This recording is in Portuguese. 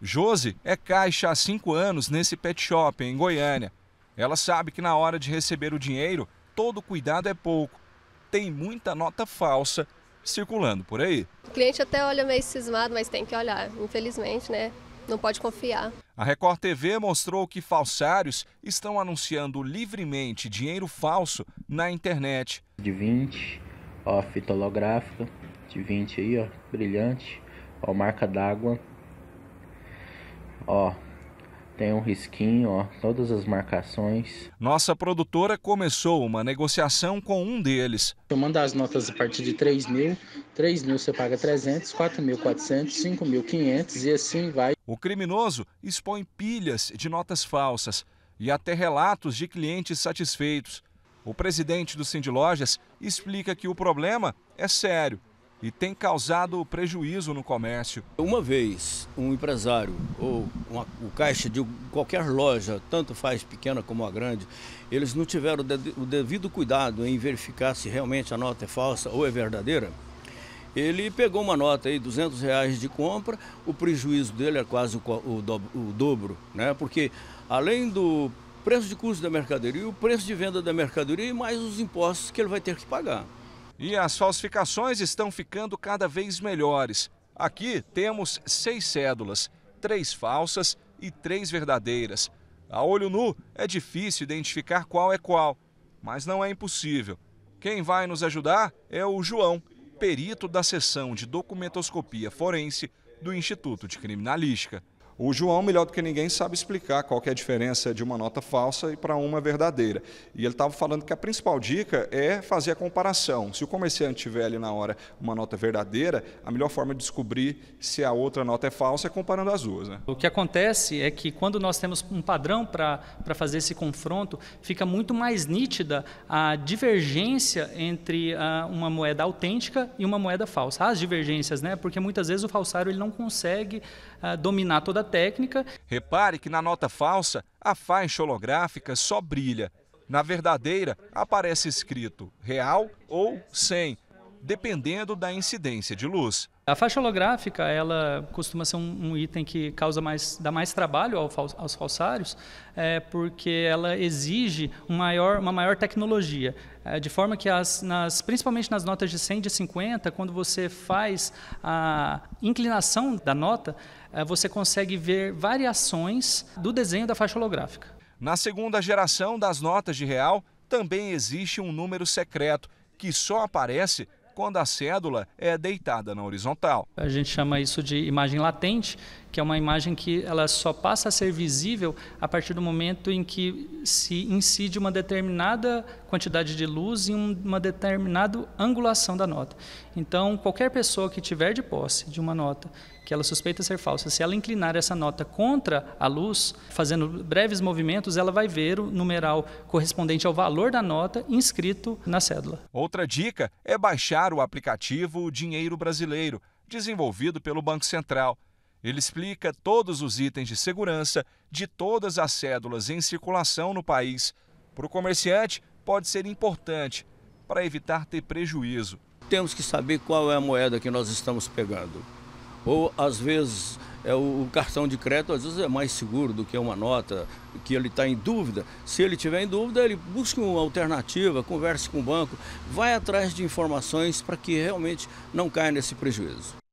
Josi é caixa há cinco anos nesse pet shop em Goiânia. Ela sabe que na hora de receber o dinheiro, todo cuidado é pouco. Tem muita nota falsa circulando por aí. O cliente até olha meio cismado, mas tem que olhar, infelizmente, né? Não pode confiar. A Record TV mostrou que falsários estão anunciando livremente dinheiro falso na internet. De 20, ó, fita holográfica, de 20 aí, ó, brilhante, ó, marca d'água, ó. Tem um risquinho, ó, todas as marcações. Nossa produtora começou uma negociação com um deles. Somando as notas a partir de 3 mil, 3 mil você paga 300, 4 mil 400, 5 mil 500 e assim vai. O criminoso expõe pilhas de notas falsas e até relatos de clientes satisfeitos. O presidente do Sindilojas explica que o problema é sério e tem causado prejuízo no comércio. Uma vez, um empresário ou uma, o caixa de qualquer loja, tanto faz pequena como a grande, eles não tiveram o devido cuidado em verificar se realmente a nota é falsa ou é verdadeira. Ele pegou uma nota aí, 200 reais de compra, o prejuízo dele é quase o, dobro, o dobro, né? Porque além do preço de custo da mercadoria, o preço de venda da mercadoria e mais os impostos que ele vai ter que pagar. E as falsificações estão ficando cada vez melhores. Aqui temos seis cédulas, três falsas e três verdadeiras. A olho nu é difícil identificar qual é qual, mas não é impossível. Quem vai nos ajudar é o João, perito da seção de documentoscopia forense do Instituto de Criminalística. O João, melhor do que ninguém, sabe explicar qual é a diferença de uma nota falsa e para uma verdadeira. E ele estava falando que a principal dica é fazer a comparação. Se o comerciante tiver ali na hora uma nota verdadeira, a melhor forma de descobrir se a outra nota é falsa é comparando as duas. Né? O que acontece é que quando nós temos um padrão para fazer esse confronto, fica muito mais nítida a divergência entre a, ah, uma moeda autêntica e uma moeda falsa. As divergências, né? porque muitas vezes o falsário ele não consegue a, ah, dominar toda a técnica. Repare que na nota falsa, a faixa holográfica só brilha. Na verdadeira, aparece escrito real ou sem dependendo da incidência de luz. A faixa holográfica, ela costuma ser um, item que causa mais, dá mais trabalho aos falsários, é, porque ela exige um maior, uma maior tecnologia. É, de forma que, as, nas, principalmente nas notas de 100 e de 50, quando você faz a inclinação da nota, é, você consegue ver variações do desenho da faixa holográfica. Na segunda geração das notas de real, também existe um número secreto que só aparece quando a cédula é deitada na horizontal. A gente chama isso de imagem latente, que é uma imagem que ela só passa a ser visível a partir do momento em que se incide uma determinada quantidade de luz em uma determinada angulação da nota. Então, qualquer pessoa que tiver de posse de uma nota que ela suspeita ser falsa, se ela inclinar essa nota contra a luz, fazendo breves movimentos, ela vai ver o numeral correspondente ao valor da nota inscrito na cédula. Outra dica é baixar o aplicativo Dinheiro Brasileiro, desenvolvido pelo Banco Central ele explica todos os itens de segurança de todas as cédulas em circulação no país. Para o comerciante, pode ser importante para evitar ter prejuízo. Temos que saber qual é a moeda que nós estamos pegando. Ou, às vezes, é o cartão de crédito às vezes é mais seguro do que uma nota que ele está em dúvida. Se ele tiver em dúvida, ele busque uma alternativa, converse com o banco, vai atrás de informações para que realmente não caia nesse prejuízo.